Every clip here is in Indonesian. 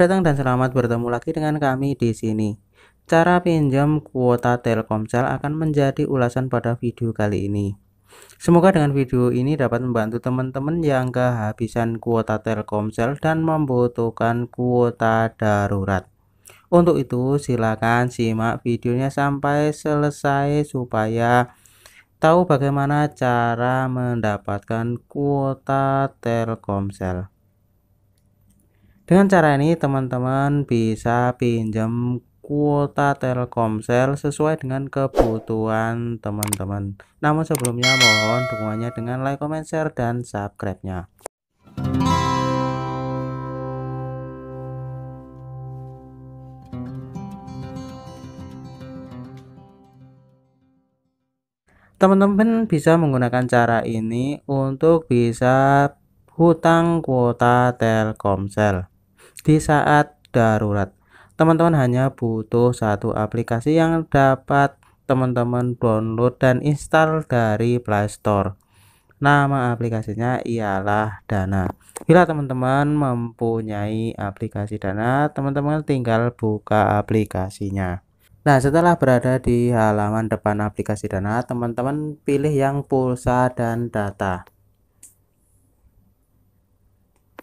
Datang dan selamat bertemu lagi dengan kami di sini. Cara pinjam kuota Telkomsel akan menjadi ulasan pada video kali ini. Semoga dengan video ini dapat membantu teman-teman yang kehabisan kuota Telkomsel dan membutuhkan kuota darurat. Untuk itu silakan simak videonya sampai selesai supaya tahu bagaimana cara mendapatkan kuota Telkomsel. Dengan cara ini teman-teman bisa pinjam kuota Telkomsel sesuai dengan kebutuhan teman-teman. Namun sebelumnya mohon dukungannya dengan like, comment, share, dan subscribe-nya. Teman-teman bisa menggunakan cara ini untuk bisa hutang kuota Telkomsel di saat darurat. Teman-teman hanya butuh satu aplikasi yang dapat teman-teman download dan install dari Play Store. Nama aplikasinya ialah Dana. Bila teman-teman mempunyai aplikasi Dana, teman-teman tinggal buka aplikasinya. Nah, setelah berada di halaman depan aplikasi Dana, teman-teman pilih yang pulsa dan data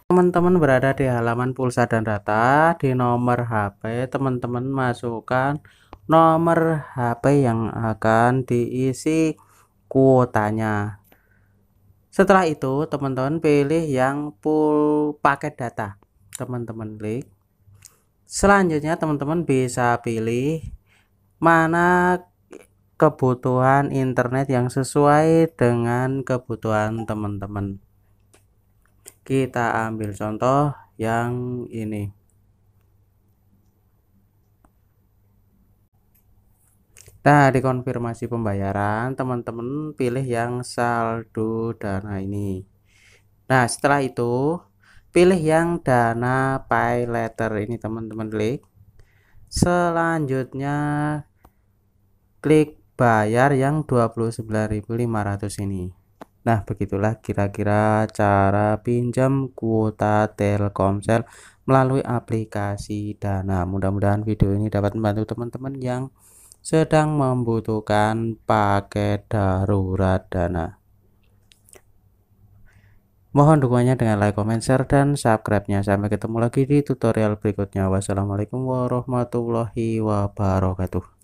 teman-teman berada di halaman pulsa dan data di nomor HP teman-teman masukkan nomor HP yang akan diisi kuotanya setelah itu teman-teman pilih yang full paket data teman-teman klik selanjutnya teman-teman bisa pilih mana kebutuhan internet yang sesuai dengan kebutuhan teman-teman kita ambil contoh yang ini. Nah, dikonfirmasi pembayaran, teman-teman pilih yang saldo dana ini. Nah, setelah itu, pilih yang dana pay letter ini teman-teman klik. Selanjutnya, klik bayar yang 29.500 ini. Nah, begitulah kira-kira cara pinjam kuota Telkomsel melalui aplikasi Dana. Mudah-mudahan video ini dapat membantu teman-teman yang sedang membutuhkan paket darurat Dana. Mohon dukungannya dengan like, comment, share, dan subscribe-nya. Sampai ketemu lagi di tutorial berikutnya. Wassalamualaikum warahmatullahi wabarakatuh.